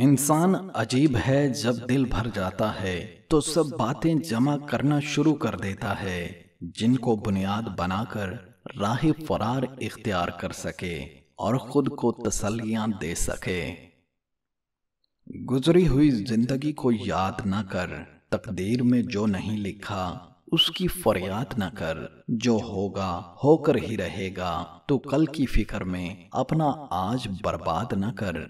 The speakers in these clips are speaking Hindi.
इंसान अजीब है जब दिल भर जाता है तो सब बातें जमा करना शुरू कर देता है जिनको बुनियाद बनाकर राह फरार इख्तियार कर सके और खुद को तसलियां दे सके गुजरी हुई जिंदगी को याद ना कर तकदीर में जो नहीं लिखा उसकी फरियाद न कर जो होगा होकर ही रहेगा तो कल की फिक्र में अपना आज बर्बाद न कर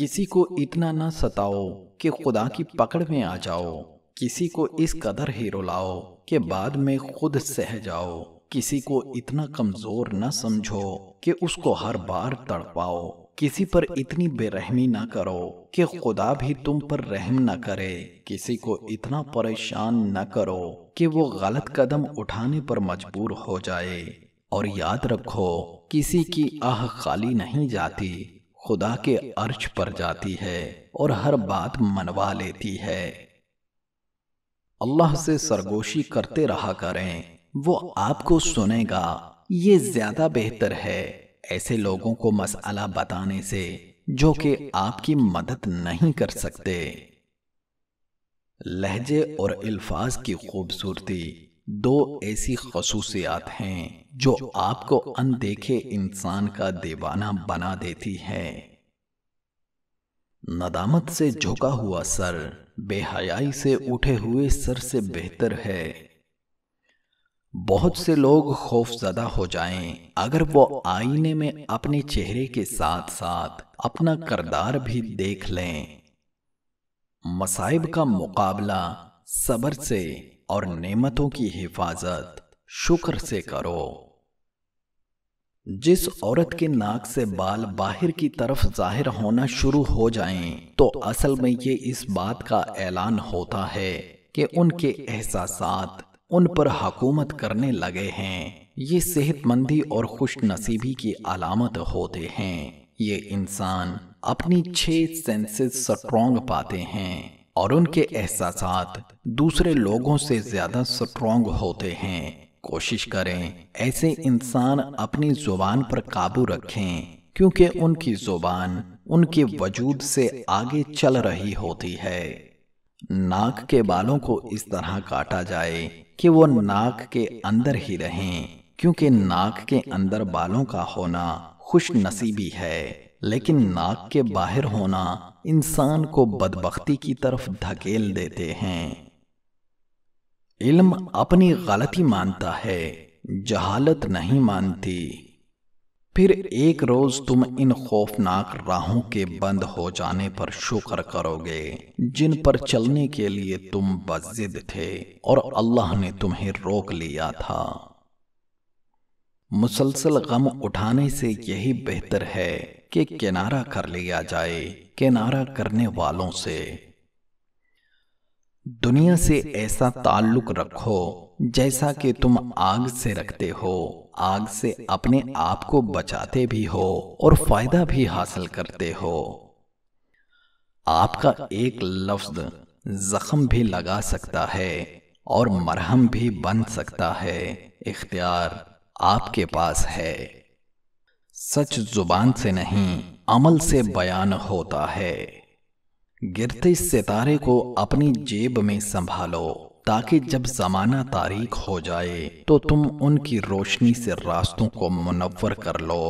किसी को इतना ना सताओ कि खुदा की पकड़ में आ जाओ किसी को इस कदर ही रुलाओ कि बाद में खुद सह जाओ किसी को इतना कमजोर न समझो कि उसको हर बार तड़पाओ किसी पर इतनी बेरहमी ना करो कि खुदा भी तुम पर रहम न करे किसी को इतना परेशान न करो कि वो गलत कदम उठाने पर मजबूर हो जाए और याद रखो किसी की आह खाली नहीं जाती खुदा के अर्श पर जाती है और हर बात मनवा लेती है अल्लाह से सरगोशी करते रहा करें वो आपको सुनेगा ये ज्यादा बेहतर है ऐसे लोगों को मसला बताने से जो कि आपकी मदद नहीं कर सकते लहजे और अल्फाज की खूबसूरती दो ऐसी खसूसियात हैं जो आपको अनदेखे इंसान का दीवाना बना देती है नदामत से झुका हुआ सर बेहयाई से उठे हुए सर से बेहतर है बहुत से लोग खौफजदा हो जाएं अगर वो आईने में अपने चेहरे के साथ साथ अपना करदार भी देख लें मसाइब का मुकाबला सबर से और नेमतों की हिफाजत शुक्र से करो जिस औरत के नाक से बाल बाहर की तरफ जाहिर होना शुरू हो जाएं, तो असल में ये इस बात का ऐलान होता है कि उनके एहसास उन पर हकूमत करने लगे हैं ये सेहतमंदी और खुश नसीबी की अलामत होते हैं ये इंसान अपनी छह सेंसेस स्ट्रॉन्ग पाते हैं और उनके एहसास दूसरे लोगों से ज्यादा स्ट्रॉन्ग होते हैं कोशिश करें ऐसे इंसान अपनी जुबान पर काबू रखें क्योंकि उनकी जुबान उनके वजूद से आगे चल रही होती है नाक के बालों को इस तरह काटा जाए कि वो नाक के अंदर ही रहें क्योंकि नाक के अंदर बालों का होना खुश नसीबी है लेकिन नाक के बाहर होना इंसान को बदबख्ती की तरफ धकेल देते हैं इल्म अपनी गलती मानता है जहालत नहीं मानती फिर एक रोज तुम इन खौफनाक राहों के बंद हो जाने पर शुक्र करोगे जिन पर चलने के लिए तुम बजिद थे और अल्लाह ने तुम्हें रोक लिया था मुसलसल गम उठाने से यही बेहतर है कि किनारा कर लिया जाए किनारा करने वालों से दुनिया से ऐसा ताल्लुक रखो जैसा कि तुम आग से रखते हो आग से अपने आप को बचाते भी हो और फायदा भी हासिल करते हो आपका एक लफ्ज जख्म भी लगा सकता है और मरहम भी बन सकता है इख्तियार आपके पास है सच जुबान से नहीं अमल से बयान होता है गिरते सितारे को अपनी जेब में संभालो ताकि जब जमाना तारीख हो जाए तो तुम उनकी रोशनी से रास्तों को मुनवर कर लो